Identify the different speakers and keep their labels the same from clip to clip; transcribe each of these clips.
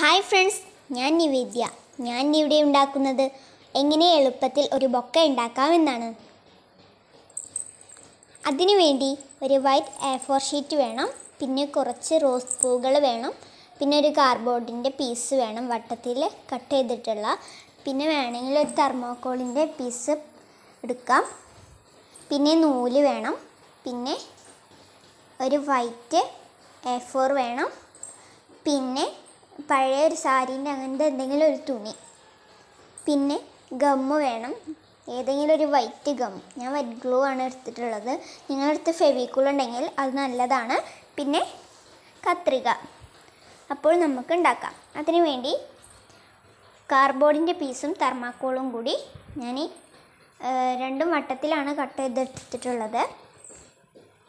Speaker 1: hi friends ഞാൻ നിവേദ്യ ഞാൻ ഇവിടെ ഉണ്ടാക്കുന്നത് എങ്ങനെ എളുപ്പത്തിൽ ഒരു ബൊക്ക ഉണ്ടാക്കാമെന്നാണ് അതിനുവേണ്ടി ഒരു വൈറ്റ് എ ഫോർ ഷീറ്റ് വേണം പിന്നെ കുറച്ച് റോസ് പൂകൾ വേണം പിന്നെ ഒരു കാർഡ്ബോർഡിൻ്റെ പീസ് വേണം വട്ടത്തിൽ കട്ട് ചെയ്തിട്ടുള്ള പിന്നെ വേണമെങ്കിൽ ഒരു തെർമോക്കോളിൻ്റെ പീസ് എടുക്കാം പിന്നെ നൂല് വേണം പിന്നെ ഒരു വൈറ്റ് എ ഫോർ വേണം പിന്നെ പഴയ ഒരു സാരീൻ്റെ അങ്ങനത്തെ എന്തെങ്കിലും ഒരു തുണി പിന്നെ ഗമ്മ് വേണം ഏതെങ്കിലും ഒരു വൈറ്റ് ഗം ഞാൻ വൈറ്റ് ഗ്ലൂ ആണ് എടുത്തിട്ടുള്ളത് നിങ്ങളടുത്ത് ഫെവിക്കൂൾ ഉണ്ടെങ്കിൽ അത് നല്ലതാണ് പിന്നെ കത്രിക അപ്പോൾ നമുക്ക് ഉണ്ടാക്കാം അതിനു വേണ്ടി കാർബോർഡിൻ്റെ പീസും തെർമാക്കോളും കൂടി ഞാൻ രണ്ടും വട്ടത്തിലാണ് കട്ട് ചെയ്തെടുത്തിട്ടുള്ളത്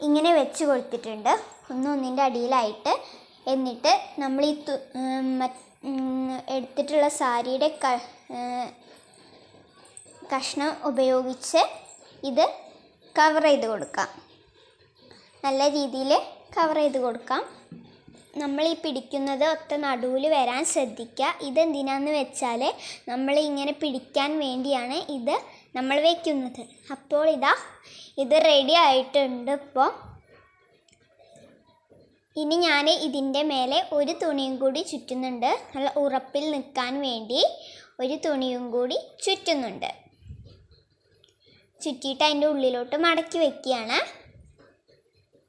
Speaker 1: ഇങ്ങനെ വെച്ച് കൊടുത്തിട്ടുണ്ട് ഒന്നൊന്നിൻ്റെ അടിയിലായിട്ട് എന്നിട്ട് നമ്മൾ ഈ എടുത്തിട്ടുള്ള സാരിയുടെ കഷ്ണം ഉപയോഗിച്ച് ഇത് കവർ ചെയ്ത് കൊടുക്കാം നല്ല രീതിയിൽ കവർ ചെയ്ത് കൊടുക്കാം നമ്മൾ ഈ പിടിക്കുന്നത് ഒത്ത നടുവിൽ വരാൻ ശ്രദ്ധിക്കുക ഇതെന്തിനാന്ന് വെച്ചാൽ നമ്മൾ ഇങ്ങനെ പിടിക്കാൻ വേണ്ടിയാണ് ഇത് നമ്മൾ വയ്ക്കുന്നത് അപ്പോൾ ഇതാ ഇത് റെഡി ആയിട്ടുണ്ട് ഇപ്പോൾ ഇനി ഞാൻ ഇതിൻ്റെ മേലെ ഒരു തുണിയും കൂടി ചുറ്റുന്നുണ്ട് നല്ല ഉറപ്പിൽ നിൽക്കാൻ വേണ്ടി ഒരു തുണിയും കൂടി ചുറ്റുന്നുണ്ട് ചുറ്റിയിട്ട് അതിൻ്റെ ഉള്ളിലോട്ട് മടക്കി വെക്കുകയാണ്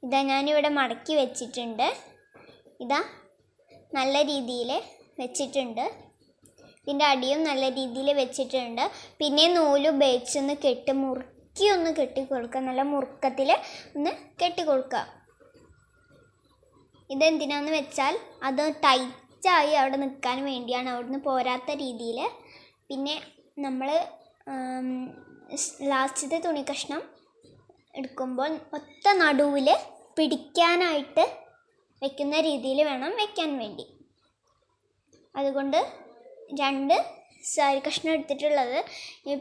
Speaker 1: ഇതാ ഞാനിവിടെ മടക്കി വെച്ചിട്ടുണ്ട് ഇതാ നല്ല രീതിയിൽ വെച്ചിട്ടുണ്ട് ഇതിൻ്റെ അടിയും നല്ല രീതിയിൽ വെച്ചിട്ടുണ്ട് പിന്നെ നൂല് ഉപയോഗിച്ചൊന്ന് കെട്ടി മുറുക്കി ഒന്ന് കെട്ടി നല്ല മുറുക്കത്തിൽ ഒന്ന് കെട്ടി ഇതെന്തിനാന്ന് വെച്ചാൽ അത് ടൈറ്റായി അവിടെ നിൽക്കാൻ വേണ്ടിയാണ് അവിടുന്ന് പോരാത്ത രീതിയിൽ പിന്നെ നമ്മൾ ലാസ്റ്റത്തെ തുണി കഷ്ണം എടുക്കുമ്പോൾ ഒത്ത നടുവിൽ പിടിക്കാനായിട്ട് വെക്കുന്ന രീതിയിൽ വേണം വെക്കാൻ വേണ്ടി അതുകൊണ്ട് രണ്ട് സാരി കഷ്ണം എടുത്തിട്ടുള്ളത്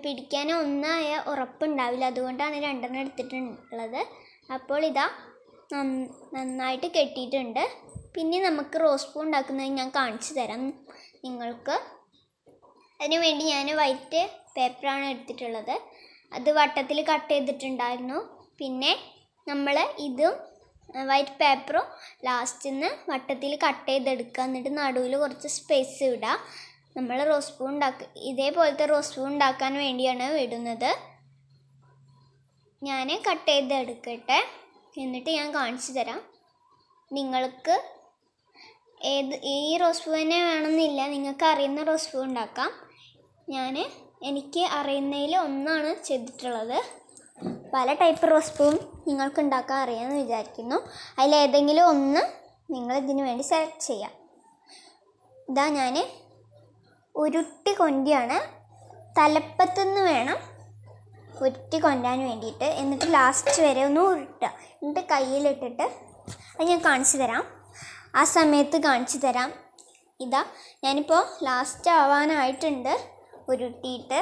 Speaker 1: പിടിക്കാൻ ഒന്നായ ഉറപ്പുണ്ടാവില്ല അതുകൊണ്ടാണ് രണ്ടെണ്ണം എടുത്തിട്ടുള്ളത് അപ്പോൾ ഇതാ നന്നായിട്ട് കെട്ടിയിട്ടുണ്ട് പിന്നെ നമുക്ക് റോസ് പൂ ഉണ്ടാക്കുന്നത് ഞാൻ കാണിച്ചു തരാം നിങ്ങൾക്ക് അതിനുവേണ്ടി ഞാൻ വൈറ്റ് പേപ്പറാണ് എടുത്തിട്ടുള്ളത് അത് വട്ടത്തിൽ കട്ട് ചെയ്തിട്ടുണ്ടായിരുന്നു പിന്നെ നമ്മൾ ഇതും വൈറ്റ് പേപ്പറും ലാസ്റ്റിൽ നിന്ന് വട്ടത്തിൽ കട്ട് ചെയ്തെടുക്കുക എന്നിട്ട് നടുവിൽ കുറച്ച് സ്പേസ് ഇടുക നമ്മൾ റോസ് പൂ ഉണ്ടാക്ക ഇതേപോലത്തെ റോസ് പൂ ഉണ്ടാക്കാൻ വേണ്ടിയാണ് വിടുന്നത് ഞാൻ കട്ട് ചെയ്തെടുക്കട്ടെ എന്നിട്ട് ഞാൻ കാണിച്ചു തരാം നിങ്ങൾക്ക് ഏത് ഈ റോസ് തന്നെ വേണമെന്നില്ല നിങ്ങൾക്ക് അറിയുന്ന റോസ് പൂ ഉണ്ടാക്കാം ഞാൻ എനിക്ക് അറിയുന്നതിൽ ഒന്നാണ് ചെയ്തിട്ടുള്ളത് പല ടൈപ്പ് റോസ് പൂവും നിങ്ങൾക്ക് ഉണ്ടാക്കാൻ അറിയാമെന്ന് വിചാരിക്കുന്നു അതിലേതെങ്കിലും ഒന്ന് നിങ്ങൾ ഇതിനു വേണ്ടി സെലക്ട് ചെയ്യാം ഇതാ ഞാൻ ഉരുട്ടി കൊണ്ടിയാണ് തലപ്പത്തുനിന്ന് വേണം ഉരുട്ടി കൊണ്ടാൻ വേണ്ടിയിട്ട് എന്നിട്ട് ലാസ്റ്റ് വരെ ഒന്ന് ഉരുട്ടുക എന്നിട്ട് കയ്യിലിട്ടിട്ട് അത് ഞാൻ കാണിച്ചു തരാം ആ സമയത്ത് കാണിച്ചു തരാം ഇതാ ഞാനിപ്പോൾ ലാസ്റ്റ് ആവാനായിട്ടുണ്ട് ഉരുട്ടിയിട്ട്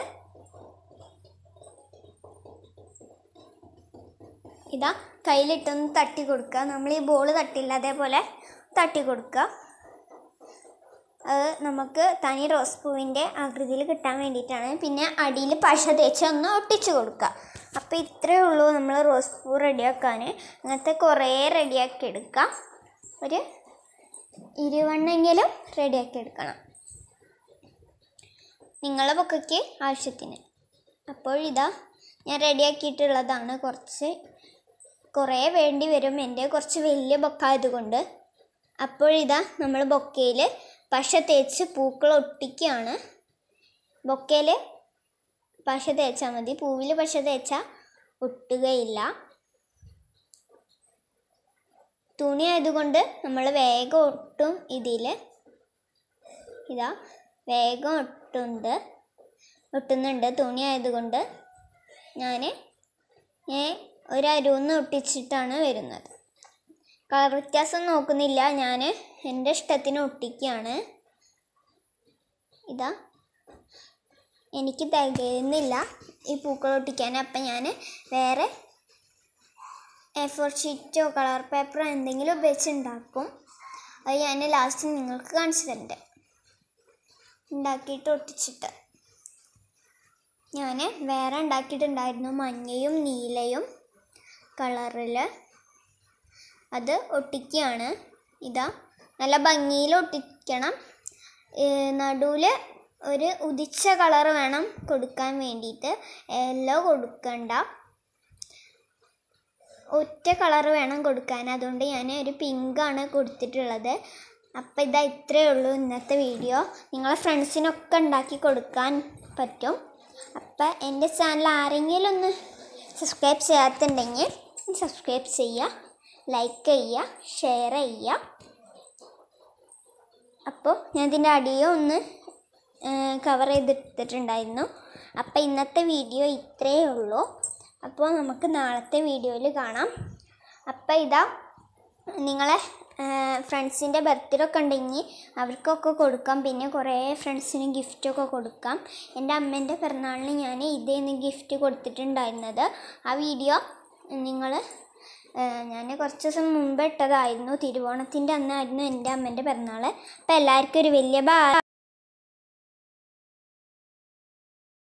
Speaker 1: ഇതാ കയ്യിലിട്ടൊന്ന് തട്ടി കൊടുക്കുക നമ്മൾ ഈ ബോൾ തട്ടില്ല അതേപോലെ തട്ടി കൊടുക്കുക അത് നമുക്ക് തനി റോസ് പൂവിൻ്റെ ആകൃതിയിൽ കിട്ടാൻ വേണ്ടിയിട്ടാണ് പിന്നെ അടിയിൽ പശ തേച്ച് ഒന്ന് ഒട്ടിച്ചു കൊടുക്കുക അപ്പോൾ ഇത്രയേ ഉള്ളൂ നമ്മൾ റോസ് പൂ റെഡിയാക്കാൻ അങ്ങനത്തെ കുറേ റെഡിയാക്കി എടുക്കുക ഒരു ഇരുവണ്ണെങ്കിലും റെഡിയാക്കി എടുക്കണം നിങ്ങളുടെ പൊക്കയ്ക്ക് ആവശ്യത്തിന് അപ്പോൾ ഇതാ ഞാൻ റെഡിയാക്കിയിട്ടുള്ളതാണ് കുറച്ച് കുറേ വേണ്ടി വരും എൻ്റെ കുറച്ച് വലിയ ബൊക്ക ആയതുകൊണ്ട് അപ്പോൾ ഇതാ നമ്മൾ ബൊക്കയിൽ പശ തേച്ച് പൂക്കൾ ഒട്ടിക്കുകയാണ് ബൊക്കയിൽ പശ തേച്ചാൽ മതി പൂവിൽ പശ തേച്ചാൽ ഒട്ടുകയില്ല തുണി ആയതുകൊണ്ട് നമ്മൾ വേഗം ഒട്ടും ഇതിൽ ഇതാ വേഗം ഒട്ടുണ്ട് ഒട്ടുന്നുണ്ട് തുണി ആയതുകൊണ്ട് ഞാൻ ഞാൻ ഒരരുന്ന് ഒട്ടിച്ചിട്ടാണ് വരുന്നത് കളർ വ്യത്യാസം നോക്കുന്നില്ല ഞാൻ എൻ്റെ ഇഷ്ടത്തിന് ഒട്ടിക്കുകയാണ് ഇതാ എനിക്ക് തികയുന്നില്ല ഈ പൂക്കൾ ഒട്ടിക്കാൻ അപ്പം ഞാൻ വേറെ എ ഫോർ ഷീറ്റോ കളർ പേപ്പറോ എന്തെങ്കിലും ഉപയോഗിച്ച് ഉണ്ടാക്കും അത് ഞാൻ ലാസ്റ്റ് നിങ്ങൾക്ക് കാണിച്ചു തരണ്ട് ഉണ്ടാക്കിയിട്ട് ഒട്ടിച്ചിട്ട് ഞാൻ വേറെ ഉണ്ടാക്കിയിട്ടുണ്ടായിരുന്നു മഞ്ഞയും നീലയും കളറിൽ അത് ഒട്ടിക്കുകയാണ് ഇതാ നല്ല ഭംഗിയിൽ ഒട്ടിക്കണം നടുവിൽ ഒരു ഉദിച്ച കളർ വേണം കൊടുക്കാൻ വേണ്ടിയിട്ട് യെല്ലോ കൊടുക്കണ്ട ഒറ്റ കളർ വേണം കൊടുക്കാൻ അതുകൊണ്ട് ഞാൻ ഒരു പിങ്കാണ് കൊടുത്തിട്ടുള്ളത് അപ്പോൾ ഇതാ ഇത്രയേ ഉള്ളൂ ഇന്നത്തെ വീഡിയോ നിങ്ങളെ ഫ്രണ്ട്സിനൊക്കെ ഉണ്ടാക്കി കൊടുക്കാൻ പറ്റും അപ്പോൾ എൻ്റെ ചാനൽ ആരെങ്കിലും ഒന്ന് സബ്സ്ക്രൈബ് ചെയ്യാത്തുണ്ടെങ്കിൽ സബ്സ്ക്രൈബ് ചെയ്യുക ലൈക്ക് ചെയ്യുക ഷെയർ ചെയ്യുക അപ്പോൾ ഞാൻ ഇതിൻ്റെ അടിയോ ഒന്ന് കവർ ചെയ്തെടുത്തിട്ടുണ്ടായിരുന്നു അപ്പോൾ ഇന്നത്തെ വീഡിയോ ഇത്രയേ ഉള്ളൂ അപ്പോൾ നമുക്ക് നാളത്തെ വീഡിയോയിൽ കാണാം അപ്പോൾ ഇതാ നിങ്ങളെ ഫ്രണ്ട്സിൻ്റെ ബർത്ത്ഡേ ഒക്കെ ഉണ്ടെങ്കിൽ അവർക്കൊക്കെ കൊടുക്കാം പിന്നെ കുറേ ഫ്രണ്ട്സിന് ഗിഫ്റ്റൊക്കെ കൊടുക്കാം എൻ്റെ അമ്മേൻ്റെ പിറന്നാളിന് ഞാൻ ഇതേന്ന് ഗിഫ്റ്റ് കൊടുത്തിട്ടുണ്ടായിരുന്നത് ആ വീഡിയോ നിങ്ങൾ ഞാൻ കുറച്ച് ദിവസം മുമ്പ് ഇട്ടതായിരുന്നു തിരുവോണത്തിൻ്റെ അന്നായിരുന്നു എൻ്റെ അമ്മേൻ്റെ പിറന്നാൾ അപ്പോൾ എല്ലാവർക്കും ഒരു വലിയ ബാ